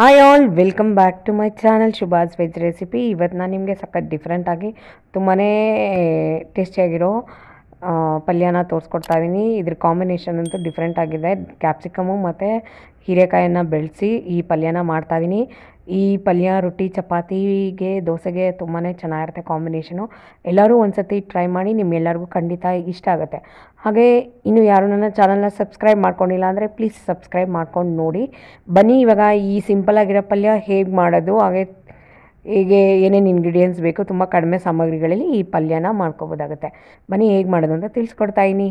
hi all welcome back to my channel Shubhas veg recipe ಇವತ್ತು ನಾನು ನಿಮಗೆ ಸಖತ್ ಡಿಫ್ರೆಂಟಾಗಿ ತುಂಬಾ ಟೇಸ್ಟಿಯಾಗಿರೋ ಪಲ್ಯನ ತೋರಿಸ್ಕೊಡ್ತಾ ಇದ್ದೀನಿ ಇದ್ರ ಕಾಂಬಿನೇಷನ್ ಅಂತೂ ಡಿಫ್ರೆಂಟ್ ಆಗಿದೆ ಕ್ಯಾಪ್ಸಿಕಮು ಮತ್ತು ಹೀರೆಕಾಯನ್ನು ಬೆಳೆಸಿ ಈ ಪಲ್ಯನ ಮಾಡ್ತಾಯಿದ್ದೀನಿ ಈ ಪಲ್ಯ ರೊಟ್ಟಿ ಚಪಾತಿಗೆ ದೋಸೆಗೆ ತುಂಬಾ ಚೆನ್ನಾಗಿರುತ್ತೆ ಕಾಂಬಿನೇಷನು ಎಲ್ಲರೂ ಒಂದು ಟ್ರೈ ಮಾಡಿ ನಿಮ್ಮೆಲ್ಲರಿಗೂ ಖಂಡಿತ ಇಷ್ಟ ಆಗುತ್ತೆ ಹಾಗೆ ಇನ್ನು ಯಾರು ನನ್ನ ಚಾನಲ್ನ ಸಬ್ಸ್ಕ್ರೈಬ್ ಮಾಡ್ಕೊಂಡಿಲ್ಲ ಅಂದರೆ ಪ್ಲೀಸ್ ಸಬ್ಸ್ಕ್ರೈಬ್ ಮಾಡ್ಕೊಂಡು ನೋಡಿ ಬನ್ನಿ ಇವಾಗ ಈ ಸಿಂಪಲ್ ಆಗಿರೋ ಪಲ್ಯ ಹೇಗೆ ಮಾಡೋದು ಹಾಗೆ ಹೀಗೆ ಏನೇನು ಇಂಗ್ರೀಡಿಯೆಂಟ್ಸ್ ಬೇಕು ತುಂಬ ಕಡಿಮೆ ಸಾಮಗ್ರಿಗಳಲ್ಲಿ ಈ ಪಲ್ಯನ ಮಾಡ್ಕೋಬೋದಾಗುತ್ತೆ ಬನ್ನಿ ಹೇಗೆ ಮಾಡೋದು ಅಂತ ತಿಳಿಸ್ಕೊಡ್ತಾಯಿನಿ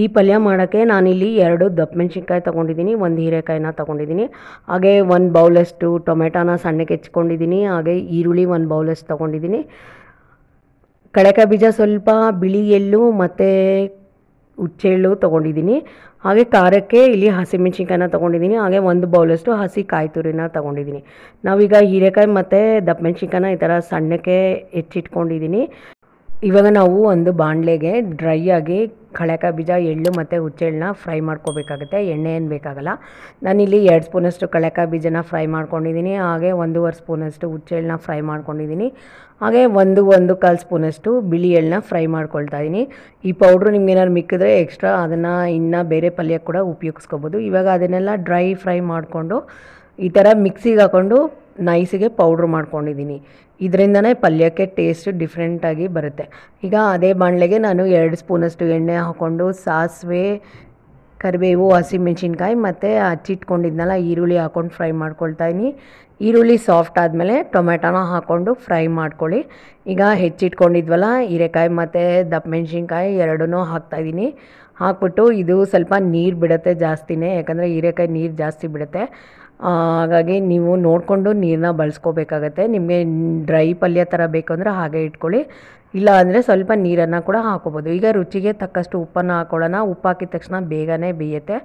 ಈ ಪಲ್ಯ ಮಾಡೋಕ್ಕೆ ನಾನಿಲ್ಲಿ ಎರಡು ದಪ್ಪ ಮೆಣಸಿನ್ಕಾಯಿ ತೊಗೊಂಡಿದ್ದೀನಿ ಒಂದು ಹೀರೆಕಾಯಿನ ತೊಗೊಂಡಿದ್ದೀನಿ ಹಾಗೆ ಒಂದು ಬೌಲಷ್ಟು ಟೊಮೆಟೋನ ಸಣ್ಣಕ್ಕೆ ಹೆಚ್ಕೊಂಡಿದ್ದೀನಿ ಹಾಗೆ ಈರುಳ್ಳಿ ಒಂದು ಬೌಲಷ್ಟು ತೊಗೊಂಡಿದ್ದೀನಿ ಕಡೆಕಾಯಿ ಬೀಜ ಸ್ವಲ್ಪ ಬಿಳಿ ಎಳ್ಳು ಮತ್ತು ಹುಚ್ಚೆಳ್ಳು ತೊಗೊಂಡಿದ್ದೀನಿ ಹಾಗೆ ಖಾರಕ್ಕೆ ಇಲ್ಲಿ ಹಸಿಮೆಣ್ಸಿನ್ಕಾಯಿನ ತೊಗೊಂಡಿದ್ದೀನಿ ಹಾಗೆ ಒಂದು ಬೌಲಷ್ಟು ಹಸಿ ಕಾಯಿ ತುರಿನ ತೊಗೊಂಡಿದ್ದೀನಿ ನಾವೀಗ ಹೀರೆಕಾಯಿ ಮತ್ತು ದಪ್ಪ ಮೆಣಸಿನ್ಕಾಯಿನ ಈ ಥರ ಸಣ್ಣಕ್ಕೆ ಹೆಚ್ಚಿಟ್ಕೊಂಡಿದ್ದೀನಿ ಇವಾಗ ನಾವು ಒಂದು ಬಾಣಲೆಗೆ ಡ್ರೈ ಆಗಿ ಕಳೆಕ ಬೀಜ ಎಳ್ಳು ಮತ್ತು ಹುಚ್ಚೆಳ್ಳನ್ನ ಫ್ರೈ ಮಾಡ್ಕೋಬೇಕಾಗುತ್ತೆ ಎಣ್ಣೆ ಏನು ಬೇಕಾಗಲ್ಲ ನಾನಿಲ್ಲಿ ಎರಡು ಸ್ಪೂನಷ್ಟು ಕಳೆಕ ಬೀಜನ ಫ್ರೈ ಮಾಡ್ಕೊಂಡಿದ್ದೀನಿ ಹಾಗೆ ಒಂದೂವರೆ ಸ್ಪೂನಷ್ಟು ಹುಚ್ಚೆಳ್ಳನ್ನ ಫ್ರೈ ಮಾಡ್ಕೊಂಡಿದ್ದೀನಿ ಹಾಗೆ ಒಂದು ಒಂದು ಕಾಲು ಸ್ಪೂನಷ್ಟು ಬಿಳಿ ಎಳ್ಳನ್ನ ಫ್ರೈ ಮಾಡ್ಕೊಳ್ತಾ ಇದ್ದೀನಿ ಈ ಪೌಡ್ರು ನಿಮ್ಗೇನಾದ್ರು ಮಿಕ್ಕಿದ್ರೆ ಎಕ್ಸ್ಟ್ರಾ ಅದನ್ನು ಇನ್ನೂ ಬೇರೆ ಪಲ್ಯ ಕೂಡ ಉಪಯೋಗಿಸ್ಕೋಬೋದು ಇವಾಗ ಅದನ್ನೆಲ್ಲ ಡ್ರೈ ಫ್ರೈ ಮಾಡಿಕೊಂಡು ಈ ಥರ ಮಿಕ್ಸಿಗೆ ಹಾಕ್ಕೊಂಡು ನೈಸಿಗೆ ಪೌಡ್ರ್ ಮಾಡ್ಕೊಂಡಿದ್ದೀನಿ ಇದರಿಂದನೇ ಪಲ್ಯಕ್ಕೆ ಟೇಸ್ಟ್ ಡಿಫ್ರೆಂಟಾಗಿ ಬರುತ್ತೆ ಈಗ ಅದೇ ಬಾಣಲೆಗೆ ನಾನು ಎರಡು ಸ್ಪೂನಷ್ಟು ಎಣ್ಣೆ ಹಾಕ್ಕೊಂಡು ಸಾಸಿವೆ ಕರಿಬೇವು ಹಸಿಮೆಣ್ಸಿನ್ಕಾಯಿ ಮತ್ತು ಹಚ್ಚಿಟ್ಕೊಂಡಿದ್ನಲ್ಲ ಈರುಳ್ಳಿ ಹಾಕ್ಕೊಂಡು ಫ್ರೈ ಮಾಡ್ಕೊಳ್ತಾಯಿನಿ ಈರುಳ್ಳಿ ಸಾಫ್ಟ್ ಆದಮೇಲೆ ಟೊಮೆಟೊನ ಹಾಕ್ಕೊಂಡು ಫ್ರೈ ಮಾಡ್ಕೊಳ್ಳಿ ಈಗ ಹೆಚ್ಚಿಟ್ಕೊಂಡಿದ್ವಲ್ಲ ಹೀರೆಕಾಯಿ ಮತ್ತು ದಪ್ಪ ಮೆಣಸಿನ್ಕಾಯಿ ಎರಡೂ ಹಾಕ್ತಾಯಿದ್ದೀನಿ ಹಾಕ್ಬಿಟ್ಟು ಇದು ಸ್ವಲ್ಪ ನೀರು ಬಿಡುತ್ತೆ ಜಾಸ್ತಿನೇ ಯಾಕಂದರೆ ಹೀರೆಕಾಯಿ ನೀರು ಜಾಸ್ತಿ ಬಿಡುತ್ತೆ ಹಾಗಾಗಿ ನೀವು ನೋಡಿಕೊಂಡು ನೀರನ್ನ ಬಳಸ್ಕೋಬೇಕಾಗತ್ತೆ ನಿಮಗೆ ಡ್ರೈ ಪಲ್ಯ ಥರ ಬೇಕು ಅಂದರೆ ಹಾಗೆ ಇಟ್ಕೊಳ್ಳಿ ಇಲ್ಲ ಅಂದರೆ ಸ್ವಲ್ಪ ನೀರನ್ನು ಕೂಡ ಹಾಕೋಬೋದು ಈಗ ರುಚಿಗೆ ತಕ್ಕಷ್ಟು ಉಪ್ಪನ್ನು ಹಾಕೊಳ್ಳೋಣ ಉಪ್ಪು ಹಾಕಿದ ತಕ್ಷಣ ಬೇಗನೆ ಬೇಯುತ್ತೆ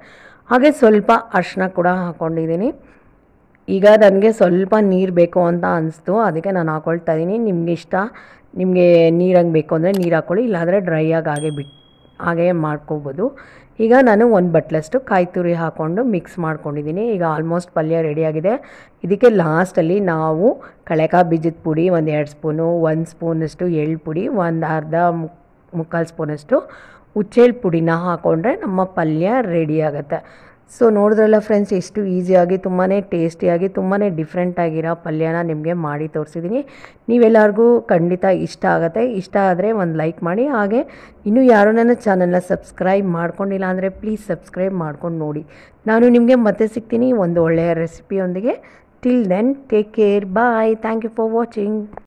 ಹಾಗೆ ಸ್ವಲ್ಪ ಅರ್ಶಿನ ಕೂಡ ಹಾಕ್ಕೊಂಡಿದ್ದೀನಿ ಈಗ ನನಗೆ ಸ್ವಲ್ಪ ನೀರು ಬೇಕು ಅಂತ ಅನಿಸ್ತು ಅದಕ್ಕೆ ನಾನು ಹಾಕೊಳ್ತಾ ಇದ್ದೀನಿ ನಿಮಗೆ ಇಷ್ಟ ನಿಮಗೆ ನೀರಂಗೆ ಬೇಕು ಅಂದರೆ ನೀರು ಹಾಕ್ಕೊಳ್ಳಿ ಇಲ್ಲಾಂದರೆ ಡ್ರೈಯಾಗಿ ಹಾಗೆ ಬಿಟ್ಟು ಹಾಗೆಯೇ ಮಾಡ್ಕೋಬೋದು ಈಗ ನಾನು ಒಂದು ಬಟ್ಲಷ್ಟು ಕಾಯಿ ತುರಿ ಹಾಕ್ಕೊಂಡು ಮಿಕ್ಸ್ ಮಾಡ್ಕೊಂಡಿದ್ದೀನಿ ಈಗ ಆಲ್ಮೋಸ್ಟ್ ಪಲ್ಯ ರೆಡಿಯಾಗಿದೆ ಇದಕ್ಕೆ ಲಾಸ್ಟಲ್ಲಿ ನಾವು ಕಳೆಕಾ ಬೀಜದ ಪುಡಿ ಒಂದು ಎರಡು ಸ್ಪೂನು ಒಂದು ಸ್ಪೂನಷ್ಟು ಎಳ್ಳು ಪುಡಿ ಒಂದು ಅರ್ಧ ಮುಕ್ ಮುಕ್ಕಾಲು ಸ್ಪೂನಷ್ಟು ಉಚ್ಚೇಲ್ ಪುಡಿನ ಹಾಕ್ಕೊಂಡ್ರೆ ನಮ್ಮ ಪಲ್ಯ ರೆಡಿ ಆಗುತ್ತೆ ಸೊ ನೋಡಿದ್ರಲ್ಲ ಫ್ರೆಂಡ್ಸ್ ಎಷ್ಟು ಈಸಿಯಾಗಿ ತುಂಬಾ ಟೇಸ್ಟಿಯಾಗಿ ತುಂಬಾ ಡಿಫ್ರೆಂಟಾಗಿರೋ ಪಲ್ಯನ ನಿಮಗೆ ಮಾಡಿ ತೋರಿಸಿದ್ದೀನಿ ನೀವೆಲ್ಲರಿಗೂ ಖಂಡಿತ ಇಷ್ಟ ಆಗುತ್ತೆ ಇಷ್ಟ ಆದರೆ ಒಂದು ಲೈಕ್ ಮಾಡಿ ಹಾಗೆ ಇನ್ನೂ ಯಾರು ನನ್ನ ಚಾನಲ್ನ ಸಬ್ಸ್ಕ್ರೈಬ್ ಮಾಡ್ಕೊಂಡಿಲ್ಲ ಅಂದರೆ ಪ್ಲೀಸ್ ಸಬ್ಸ್ಕ್ರೈಬ್ ಮಾಡ್ಕೊಂಡು ನೋಡಿ ನಾನು ನಿಮಗೆ ಮತ್ತೆ ಸಿಗ್ತೀನಿ ಒಂದು ಒಳ್ಳೆಯ ರೆಸಿಪಿಯೊಂದಿಗೆ till then take care bye thank you for watching